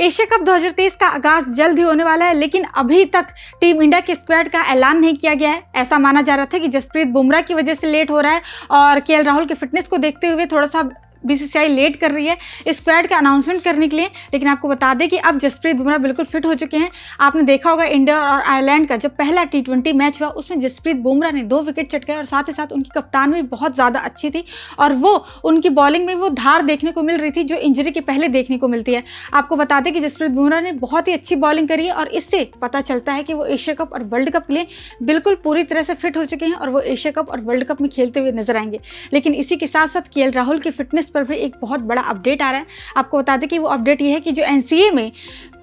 Asia cup 2023 का आगाज जल्द ही होने वाला है लेकिन अभी तक टीम इंडिया के स्क्वाड का ऐलान नहीं किया गया है ऐसा माना जा रहा था कि जसप्रीत बुमराह की वजह से लेट हो रहा है और के राहुल की फिटनेस को देखते हुए थोड़ा सा बीसीसीआई लेट कर रही है स्क्वाड का अनाउंसमेंट करने के लिए लेकिन आपको बता दें कि अब जसप्रीत बुमराह बिल्कुल फिट हो चुके हैं आपने देखा होगा इंडिया और आयरलैंड का जब पहला टी मैच हुआ उसमें जसप्रीत बुमराह ने दो विकेट चटकाए और साथ ही साथ उनकी कप्तान भी बहुत ज़्यादा अच्छी थी और वो उनकी बॉलिंग में वो धार देखने को मिल रही थी जो इंजरी के पहले देखने को मिलती है आपको बता दें कि जसप्रीत बुमराह ने बहुत ही अच्छी बॉलिंग करी है और इससे पता चलता है कि वो एशिया कप और वर्ल्ड कप के लिए बिल्कुल पूरी तरह से फिट हो चुके हैं और वो एशिया कप और वर्ल्ड कप में खेलते हुए नजर आएंगे लेकिन इसी के साथ साथ के राहुल की फिटनेस पर भी एक बहुत बड़ा अपडेट आ रहा है आपको बता दें कि वो अपडेट ये है कि जो एन में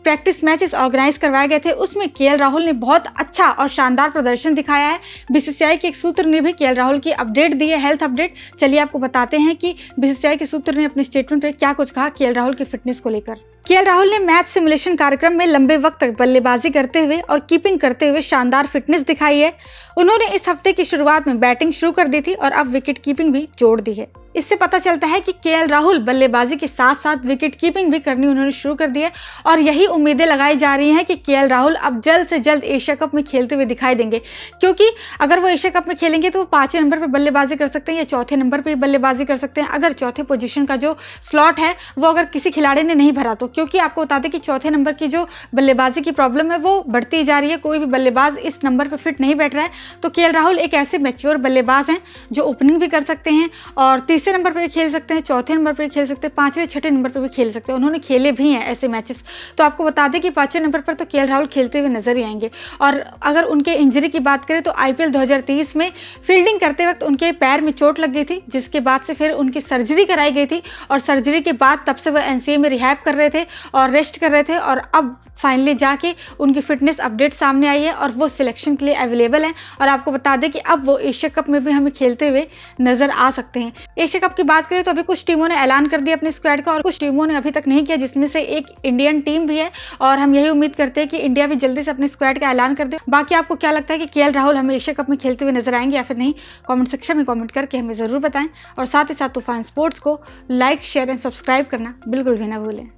प्रैक्टिस मैचेस ऑर्गेनाइज करवाए गए थे उसमें के राहुल ने बहुत अच्छा और शानदार प्रदर्शन दिखाया है बीसीसीआई के एक सूत्र ने भी के राहुल की अपडेट दी है हेल्थ अपडेट चलिए आपको बताते हैं कि बीसीसीआई के सूत्र ने अपने स्टेटमेंट पर क्या कुछ कहा के राहुल की फिटनेस को लेकर के राहुल ने मैच सिमुलेशन कार्यक्रम में लंबे वक्त तक बल्लेबाजी करते हुए और कीपिंग करते हुए शानदार फिटनेस दिखाई है उन्होंने इस हफ्ते की शुरुआत में बैटिंग शुरू कर दी थी और अब विकेट कीपिंग भी जोड़ दी है इससे पता चलता है कि के राहुल बल्लेबाजी के साथ साथ विकेट कीपिंग भी करनी उन्होंने शुरू कर दी है और यही उम्मीदें लगाई जा रही हैं कि के राहुल अब जल्द से जल्द एशिया कप में खेलते हुए दिखाई देंगे क्योंकि अगर वो एशिया कप में खेलेंगे तो वो पाँचवें नंबर पर बल्लेबाजी कर सकते हैं या चौथे नंबर पर बल्लेबाजी कर सकते हैं अगर चौथे पोजिशन का जो स्लॉट है वो अगर किसी खिलाड़ी ने नहीं भरा तो क्योंकि आपको बता दें कि चौथे नंबर की जो बल्लेबाजी की प्रॉब्लम है वो बढ़ती जा रही है कोई भी बल्लेबाज इस नंबर पर फिट नहीं बैठ रहा है तो के राहुल एक ऐसे मेच्योर बल्लेबाज हैं जो ओपनिंग भी कर सकते हैं और तीसरे नंबर पर खेल सकते हैं चौथे नंबर पर खेल सकते हैं पांचवें छठे नंबर पर भी खेल सकते हैं उन्होंने खेले भी हैं ऐसे मैचेस तो आपको बता दें कि पाँचवें नंबर पर तो के राहुल खेलते हुए नजर ही आएंगे और अगर उनके इंजरी की बात करें तो आई पी में फील्डिंग करते वक्त उनके पैर में चोट लग गई थी जिसके बाद से फिर उनकी सर्जरी कराई गई थी और सर्जरी के बाद तब से वह एन में रिहैब कर रहे थे और रेस्ट कर रहे थे और अब फाइनली जाके उनकी फिटनेस अपडेट सामने आई है और वो सिलेक्शन के लिए अवेलेबल हैं और आपको बता दें कि अब वो एशिया कप में भी हमें खेलते हुए नजर आ सकते हैं एशिया कप की बात करें तो अभी कुछ टीमों ने ऐलान कर दिया अपने स्क्वाड का और कुछ टीमों ने अभी तक नहीं किया जिसमें से एक इंडियन टीम भी है और हम यही उम्मीद करते हैं कि इंडिया भी जल्दी से अपने स्क्वाड का ऐलान कर दे बाकी आपको क्या लगता है कि के राहुल हमें एशिया कप में खेलते हुए नजर आएंगे या फिर नहीं कॉमेंट सेक्शन में कॉमेंट करके हमें ज़रूर बताएं और साथ ही साथ तूफान स्पोर्ट्स को लाइक शेयर एंड सब्सक्राइब करना बिल्कुल भी ना भूलें